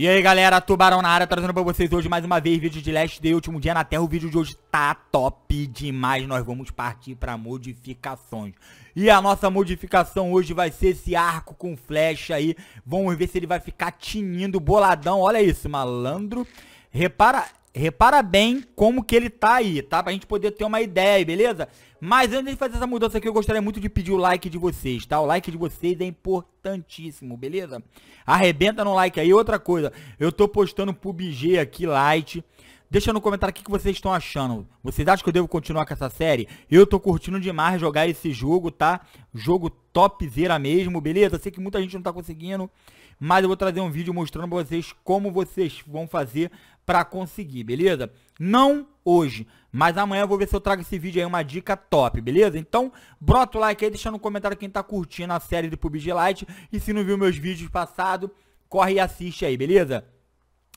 E aí galera, Tubarão na área, trazendo pra vocês hoje mais uma vez vídeo de Last Day, último dia na Terra. O vídeo de hoje tá top demais, nós vamos partir pra modificações. E a nossa modificação hoje vai ser esse arco com flecha aí. Vamos ver se ele vai ficar tinindo, boladão, olha isso, malandro. Repara repara bem como que ele tá aí, tá? Pra gente poder ter uma ideia, beleza? Mas antes de fazer essa mudança aqui, eu gostaria muito de pedir o like de vocês, tá? O like de vocês é importantíssimo, beleza? Arrebenta no like aí. Outra coisa, eu tô postando PUBG aqui, light. Deixa no comentário o que, que vocês estão achando. Vocês acham que eu devo continuar com essa série? Eu tô curtindo demais jogar esse jogo, tá? Jogo topzera mesmo, beleza? Sei que muita gente não tá conseguindo mas eu vou trazer um vídeo mostrando pra vocês como vocês vão fazer para conseguir, beleza? Não hoje, mas amanhã eu vou ver se eu trago esse vídeo aí, uma dica top, beleza? Então, brota o like aí, deixa no comentário quem tá curtindo a série do PUBG Lite e se não viu meus vídeos passados, corre e assiste aí, beleza?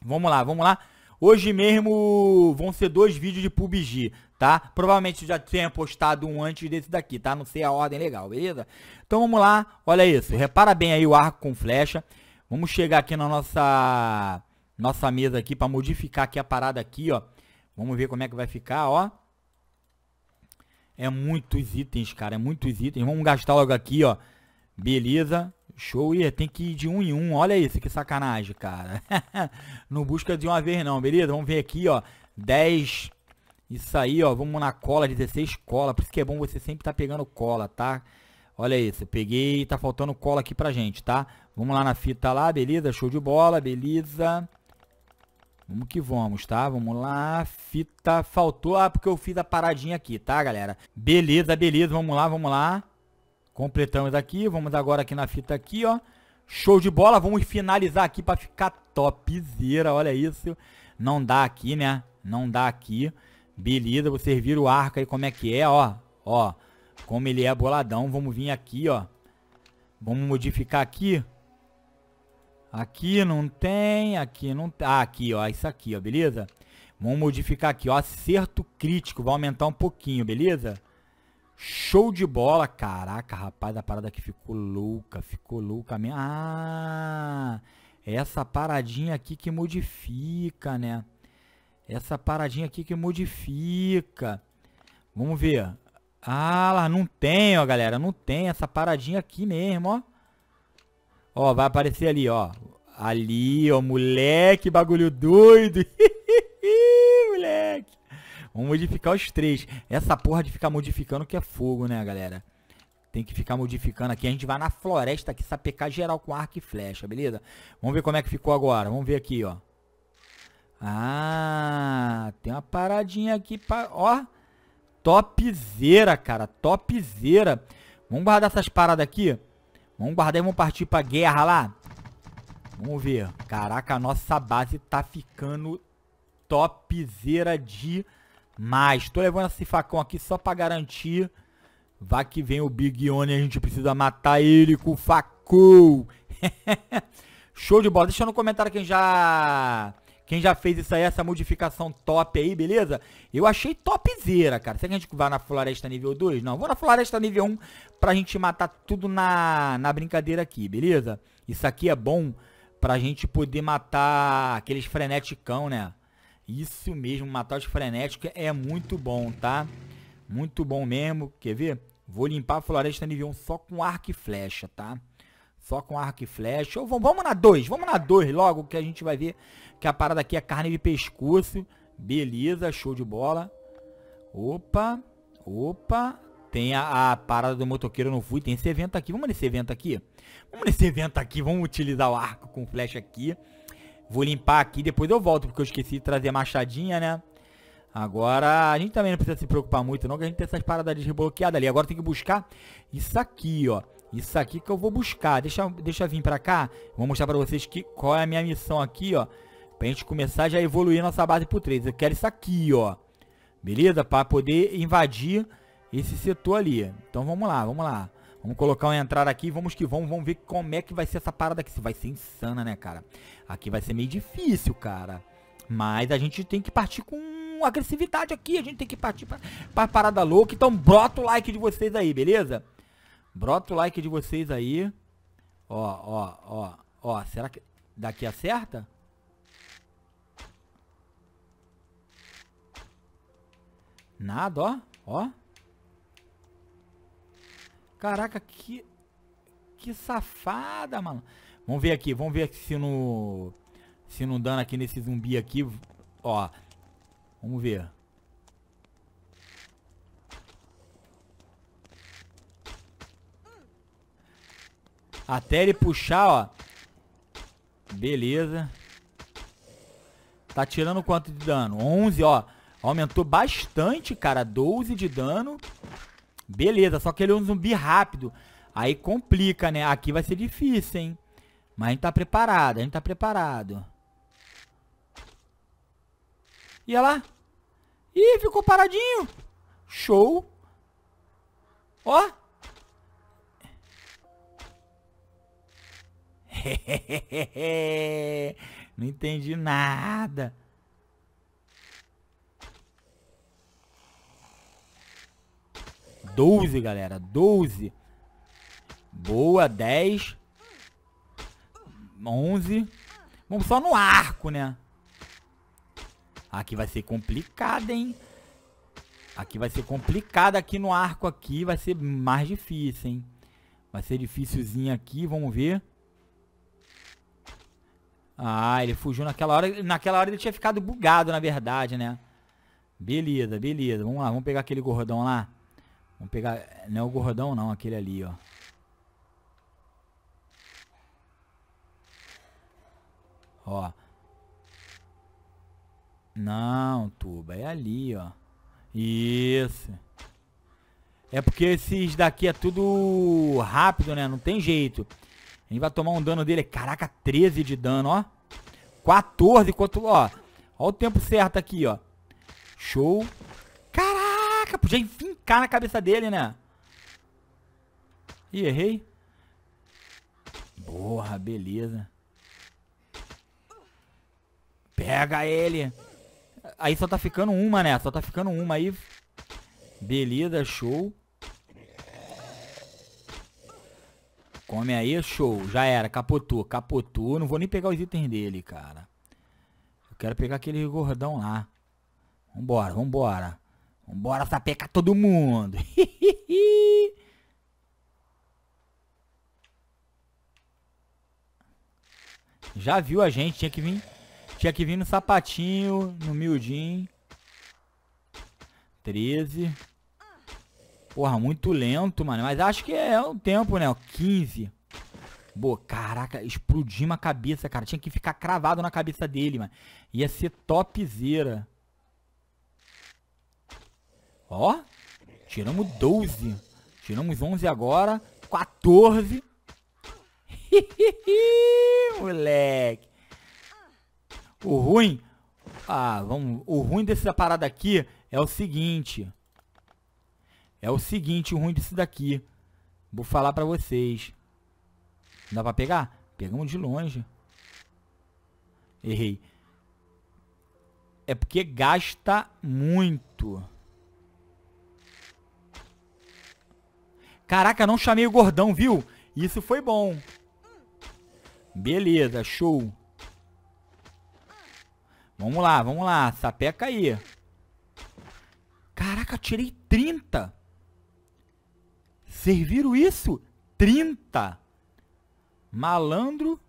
Vamos lá, vamos lá. Hoje mesmo vão ser dois vídeos de PUBG, tá? Provavelmente eu já tenha postado um antes desse daqui, tá? Não sei a ordem legal, beleza? Então vamos lá, olha isso. Repara bem aí o arco com flecha. Vamos chegar aqui na nossa nossa mesa aqui para modificar aqui a parada aqui, ó. Vamos ver como é que vai ficar, ó. É muitos itens, cara, é muitos itens. Vamos gastar logo aqui, ó. Beleza. Show, e tem que ir de um em um. Olha isso, que sacanagem, cara. não busca de uma vez não, beleza? Vamos ver aqui, ó. 10 isso aí, ó. Vamos na cola, 16 cola. Por isso que é bom você sempre tá pegando cola, tá? Olha isso, peguei, tá faltando cola aqui pra gente, tá? Vamos lá na fita lá, beleza? Show de bola, beleza. Vamos que vamos, tá? Vamos lá. Fita faltou. Ah, porque eu fiz a paradinha aqui, tá, galera? Beleza, beleza. Vamos lá, vamos lá. Completamos aqui. Vamos agora aqui na fita aqui, ó. Show de bola. Vamos finalizar aqui pra ficar topzera. Olha isso. Não dá aqui, né? Não dá aqui. Beleza. Vocês viram o arco aí como é que é, ó. Ó. Como ele é boladão. Vamos vir aqui, ó. Vamos modificar aqui. Aqui não tem, aqui não tem. Ah, aqui, ó, isso aqui, ó, beleza? Vamos modificar aqui, ó, acerto crítico, vai aumentar um pouquinho, beleza? Show de bola, caraca, rapaz, a parada que ficou louca, ficou louca mesmo. Ah, essa paradinha aqui que modifica, né? Essa paradinha aqui que modifica. Vamos ver. Ah, lá não tem, ó, galera, não tem essa paradinha aqui mesmo, ó. Ó, vai aparecer ali, ó. Ali, ó, moleque, bagulho doido. moleque. Vamos modificar os três. Essa porra de ficar modificando que é fogo, né, galera? Tem que ficar modificando aqui. A gente vai na floresta aqui, sapecar geral com arco e flecha, beleza? Vamos ver como é que ficou agora. Vamos ver aqui, ó. Ah, tem uma paradinha aqui pra... Ó, topzera, cara. Topzera. Vamos guardar essas paradas aqui. Vamos guardar e vamos partir pra guerra lá. Vamos ver. Caraca, a nossa base tá ficando topzera demais. Tô levando esse facão aqui só pra garantir. Vá que vem o Big One e a gente precisa matar ele com o facão. Show de bola. Deixa no comentário quem já quem já fez isso aí, essa modificação top aí, beleza? Eu achei topzera, cara. Será que a gente vai na floresta nível 2? Não, vou na floresta nível 1 pra gente matar tudo na, na brincadeira aqui, beleza? Isso aqui é bom pra gente poder matar aqueles freneticão, né? Isso mesmo, matar os frenéticos é muito bom, tá? Muito bom mesmo, quer ver? Vou limpar a floresta nível 1 só com arco e flecha, Tá? Só com arco e flecha. Ou vamos, vamos na 2, vamos na 2 logo, que a gente vai ver que a parada aqui é carne de pescoço. Beleza, show de bola. Opa, opa. Tem a, a, parada do motoqueiro não fui, tem esse evento aqui. Vamos nesse evento aqui? Vamos nesse evento aqui, vamos utilizar o arco com flecha aqui. Vou limpar aqui, depois eu volto, porque eu esqueci de trazer machadinha, né? Agora, a gente também não precisa se preocupar muito, não, que a gente tem essas paradas desbloqueadas ali. Agora tem que buscar isso aqui, ó. Isso aqui que eu vou buscar. Deixa, deixa eu vir pra cá. Vou mostrar pra vocês que, qual é a minha missão aqui, ó. Pra gente começar já a evoluir nossa base pro 3. Eu quero isso aqui, ó. Beleza? Pra poder invadir esse setor ali. Então vamos lá, vamos lá. Vamos colocar uma entrada aqui, vamos que vamos, vamos ver como é que vai ser essa parada aqui. Isso vai ser insana, né, cara? Aqui vai ser meio difícil, cara. Mas a gente tem que partir com agressividade aqui, a gente tem que partir pra, pra parada louca. Então bota o like de vocês aí, beleza? Brota o like de vocês aí. Ó, ó, ó, ó. Será que daqui acerta? Nada, ó. Ó. Caraca, que... Que safada, mano. Vamos ver aqui, vamos ver se não... Se não dando aqui nesse zumbi aqui. Ó. Vamos ver. Até ele puxar, ó. Beleza. Tá tirando quanto de dano? 11, ó. Aumentou bastante, cara. 12 de dano. Beleza, só que ele é um zumbi rápido. Aí complica, né? Aqui vai ser difícil, hein? Mas a gente tá preparado, a gente tá preparado. E olha lá. Ih, ficou paradinho. Show. Ó. Não entendi nada. Doze, galera. Doze. Boa, dez. Onze. Vamos só no arco, né? Aqui vai ser complicado, hein? Aqui vai ser complicado aqui no arco aqui. Vai ser mais difícil, hein? Vai ser difícilzinho aqui, vamos ver. Ah, ele fugiu naquela hora. Naquela hora ele tinha ficado bugado, na verdade, né? Beleza, beleza. Vamos lá, vamos pegar aquele gordão lá. Vamos pegar... Não é o gordão, não. Aquele ali, ó. Ó. Não, Tuba. É ali, ó. Isso. É porque esses daqui é tudo rápido, né? Não tem jeito. A gente vai tomar um dano dele. Caraca, 13 de dano, ó. 14 quanto, ó. Ó o tempo certo aqui, ó. Show. Caraca, podia enfincar na cabeça dele, né? Ih, errei. Porra, beleza. Pega ele. Aí só tá ficando uma, né? Só tá ficando uma aí. Beleza, show. Come aí, show. Já era, capotou, capotou. Não vou nem pegar os itens dele, cara. Eu quero pegar aquele gordão lá. Vambora, vambora. Vambora sapecar todo mundo. Já viu a gente, tinha que vir. Tinha que vir no sapatinho, no miudinho. 13. Porra, muito lento, mano. Mas acho que é o tempo, né? 15. Boa, caraca, explodimos a cabeça, cara. Tinha que ficar cravado na cabeça dele, mano. Ia ser topzera. Ó, tiramos 12. Tiramos 11 agora. 14. moleque. O ruim... Ah, vamos... O ruim dessa parada aqui é o seguinte... É o seguinte, o ruim disso daqui. Vou falar pra vocês. Dá pra pegar? Pegamos de longe. Errei. É porque gasta muito. Caraca, não chamei o gordão, viu? Isso foi bom. Beleza, show. Vamos lá, vamos lá. Sapeca aí. Caraca, tirei 30. Serviram isso? 30. Malandro.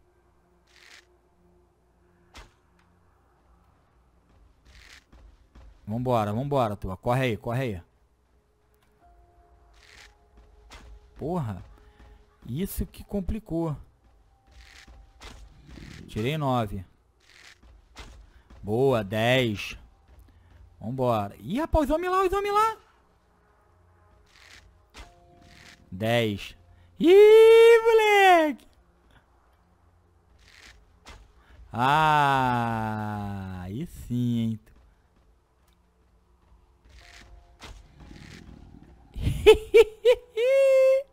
Vambora, vambora, tua. Corre aí, corre aí. Porra. Isso que complicou. Tirei 9. Boa, 10. Vambora. Ih, rapaz, os homens lá, os homens lá. 10. Ih, moleque! Ah, aí sim, hein?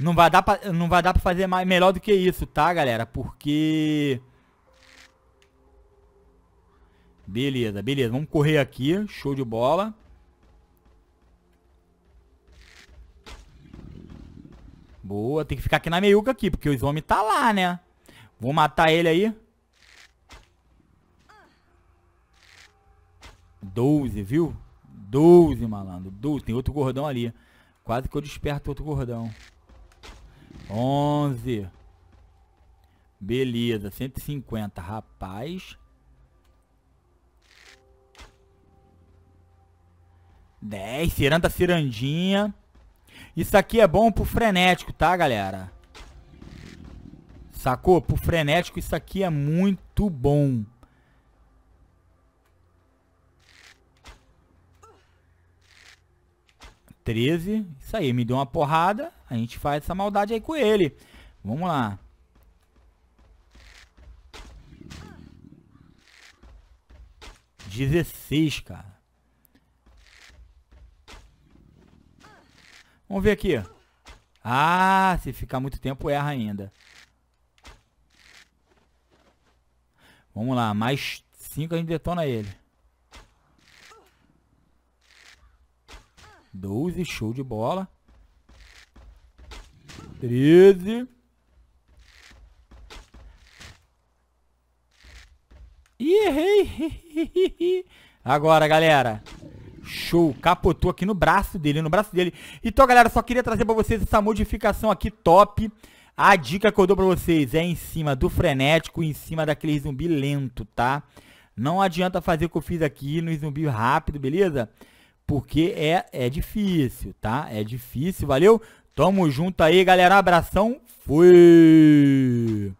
Não vai dar pra, não vai dar para fazer mais, melhor do que isso, tá, galera? Porque... Beleza, beleza. Vamos correr aqui. Show de bola. Boa, tem que ficar aqui na meiuca aqui, porque os homens tá lá, né? Vou matar ele aí. 12, viu? 12, malandro. 12. Tem outro gordão ali. Quase que eu desperto outro gordão. 11. Beleza. 150, rapaz. 10. Ciranda, cirandinha. Isso aqui é bom pro frenético, tá, galera? Sacou? Pro frenético isso aqui é muito bom. Treze. Isso aí, me deu uma porrada. A gente faz essa maldade aí com ele. Vamos lá. Dezesseis, cara. Vamos ver aqui. Ah, se ficar muito tempo, erra ainda. Vamos lá, mais cinco a gente detona ele. Doze show de bola. Treze. E errei. Agora, galera show, capotou aqui no braço dele, no braço dele. Então, galera, só queria trazer pra vocês essa modificação aqui top. A dica que eu dou pra vocês é em cima do frenético, em cima daquele zumbi lento, tá? Não adianta fazer o que eu fiz aqui no zumbi rápido, beleza? Porque é, é difícil, tá? É difícil, valeu? Tamo junto aí, galera. Abração. Fui!